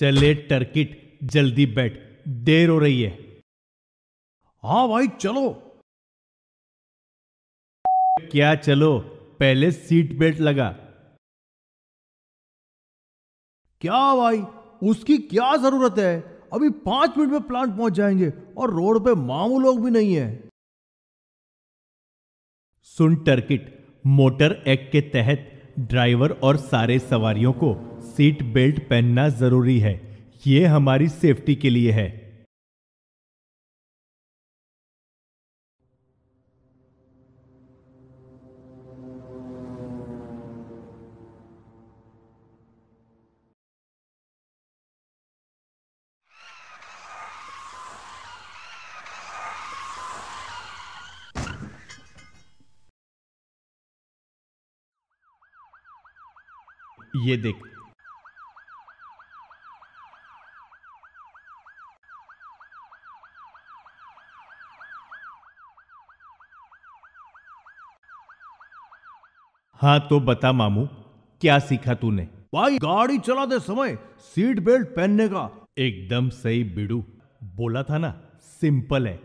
चले टर्किट जल्दी बैठ देर हो रही है हाँ भाई चलो क्या चलो पहले सीट बेल्ट लगा क्या भाई उसकी क्या जरूरत है अभी पांच मिनट में प्लांट पहुंच जाएंगे और रोड पे मामू लोग भी नहीं है सुन टर्किट मोटर एक्ट के तहत ड्राइवर और सारे सवारियों को सीट बेल्ट पहनना ज़रूरी है ये हमारी सेफ्टी के लिए है ये देख हाँ तो बता मामू क्या सीखा तूने भाई गाड़ी चलाते समय सीट बेल्ट पहनने का एकदम सही बिड़ू बोला था ना सिंपल है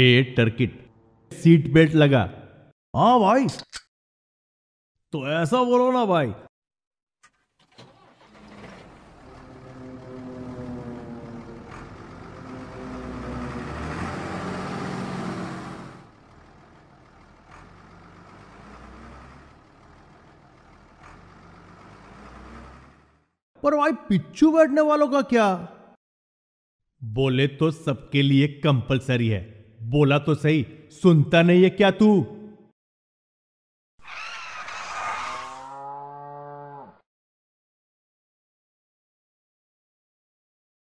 ए टर्किट सीट बेल्ट लगा हाँ भाई तो ऐसा बोलो ना भाई पर भाई पिच्छू बैठने वालों का क्या बोले तो सबके लिए कंपलसरी है बोला तो सही सुनता नहीं है क्या तू